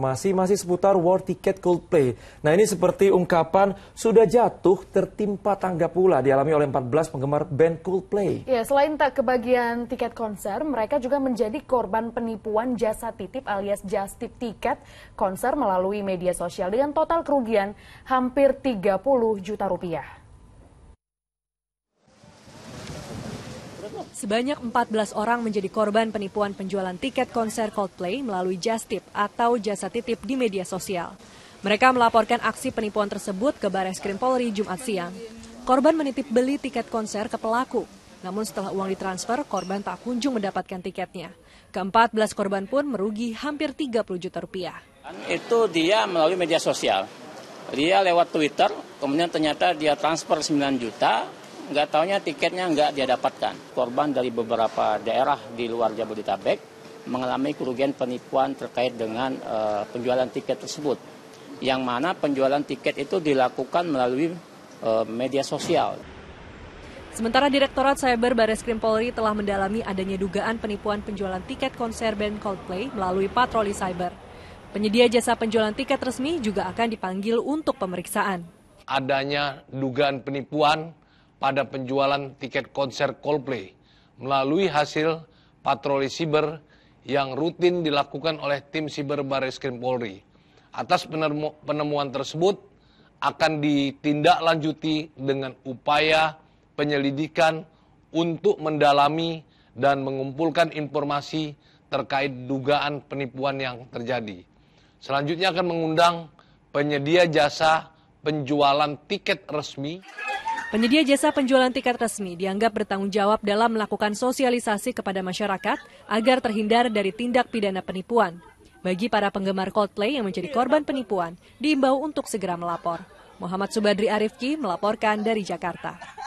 Masih masih seputar war ticket Coldplay. Nah ini seperti ungkapan sudah jatuh tertimpa tangga pula dialami oleh 14 penggemar band Coldplay. Ya, selain tak kebagian tiket konser, mereka juga menjadi korban penipuan jasa titip alias just titip tiket konser melalui media sosial dengan total kerugian hampir 30 juta rupiah. Sebanyak 14 orang menjadi korban penipuan penjualan tiket konser Coldplay melalui Justip atau jasa titip di media sosial. Mereka melaporkan aksi penipuan tersebut ke Bares Krim Polri Jumat siang. Korban menitip beli tiket konser ke pelaku. Namun setelah uang ditransfer, korban tak kunjung mendapatkan tiketnya. Keempat belas korban pun merugi hampir 30 juta rupiah. Itu dia melalui media sosial. Dia lewat Twitter, kemudian ternyata dia transfer 9 juta, nggak taunya tiketnya nggak dia dapatkan. Korban dari beberapa daerah di luar Jabodetabek mengalami kerugian penipuan terkait dengan uh, penjualan tiket tersebut. Yang mana penjualan tiket itu dilakukan melalui uh, media sosial. Sementara Direktorat Cyber baris krim Polri telah mendalami adanya dugaan penipuan penjualan tiket konser band Coldplay melalui patroli cyber. Penyedia jasa penjualan tiket resmi juga akan dipanggil untuk pemeriksaan. Adanya dugaan penipuan pada penjualan tiket konser Coldplay melalui hasil patroli siber yang rutin dilakukan oleh tim siber Baris Krim Polri. Atas penemuan tersebut akan ditindaklanjuti dengan upaya penyelidikan untuk mendalami dan mengumpulkan informasi terkait dugaan penipuan yang terjadi. Selanjutnya akan mengundang penyedia jasa penjualan tiket resmi. Penyedia jasa penjualan tiket resmi dianggap bertanggung jawab dalam melakukan sosialisasi kepada masyarakat agar terhindar dari tindak pidana penipuan. Bagi para penggemar Coldplay yang menjadi korban penipuan, diimbau untuk segera melapor. Muhammad Subadri Arifki melaporkan dari Jakarta.